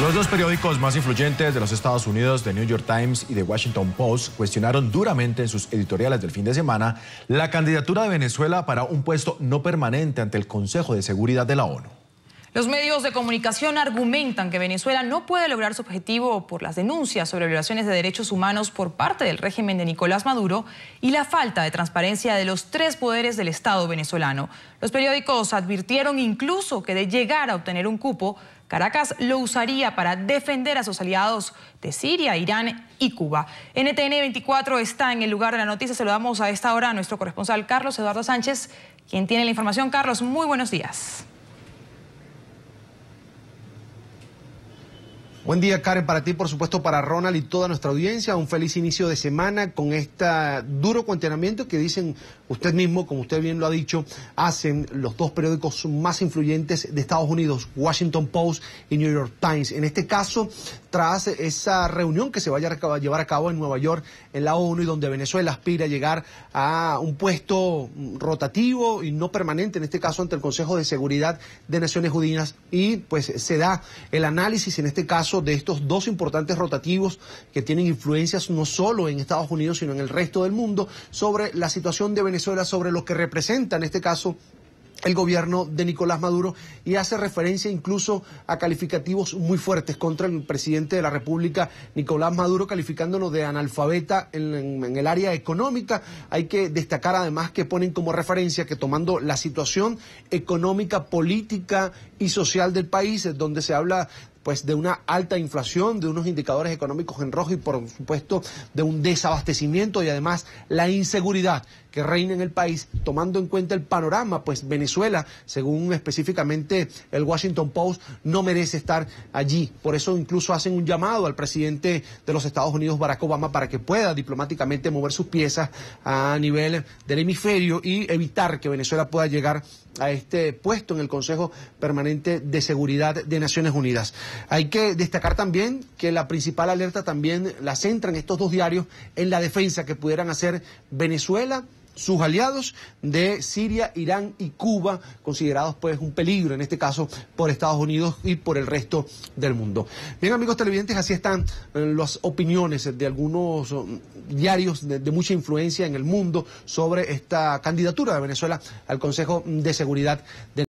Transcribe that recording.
Los dos periódicos más influyentes de los Estados Unidos, The New York Times y The Washington Post, cuestionaron duramente en sus editoriales del fin de semana la candidatura de Venezuela para un puesto no permanente ante el Consejo de Seguridad de la ONU. Los medios de comunicación argumentan que Venezuela no puede lograr su objetivo por las denuncias sobre violaciones de derechos humanos por parte del régimen de Nicolás Maduro y la falta de transparencia de los tres poderes del Estado venezolano. Los periódicos advirtieron incluso que de llegar a obtener un cupo, Caracas lo usaría para defender a sus aliados de Siria, Irán y Cuba. NTN 24 está en el lugar de la noticia. Se lo damos a esta hora a nuestro corresponsal Carlos Eduardo Sánchez, quien tiene la información. Carlos, muy buenos días. Buen día, Karen, para ti, por supuesto, para Ronald y toda nuestra audiencia. Un feliz inicio de semana con este duro cuantiamiento que dicen usted mismo, como usted bien lo ha dicho, hacen los dos periódicos más influyentes de Estados Unidos, Washington Post y New York Times. En este caso, tras esa reunión que se vaya a llevar a cabo en Nueva York, en la ONU, y donde Venezuela aspira a llegar a un puesto rotativo y no permanente, en este caso ante el Consejo de Seguridad de Naciones Unidas, y pues se da el análisis, en este caso, de estos dos importantes rotativos que tienen influencias no solo en Estados Unidos, sino en el resto del mundo, sobre la situación de Venezuela, sobre lo que representa en este caso el gobierno de Nicolás Maduro y hace referencia incluso a calificativos muy fuertes contra el presidente de la República, Nicolás Maduro, calificándolo de analfabeta en, el área económica. Hay que destacar además que ponen como referencia que tomando la situación económica, política y social del país, donde se habla pues de una alta inflación, de unos indicadores económicos en rojo y por supuesto de un desabastecimiento y además la inseguridad que reina en el país, tomando en cuenta el panorama, pues Venezuela, según específicamente el Washington Post, no merece estar allí. Por eso incluso hacen un llamado al presidente de los Estados Unidos, Barack Obama, para que pueda diplomáticamente mover sus piezas a nivel del hemisferio y evitar que Venezuela pueda llegar a este puesto en el Consejo Permanente de Seguridad de Naciones Unidas. Hay que destacar también que la principal alerta también la centran estos dos diarios en la defensa que pudieran hacer Venezuela sus aliados de Siria, Irán y Cuba, considerados pues un peligro en este caso por Estados Unidos y por el resto del mundo. Bien amigos televidentes, así están eh, las opiniones de algunos um, diarios de, mucha influencia en el mundo sobre esta candidatura de Venezuela al Consejo de Seguridad del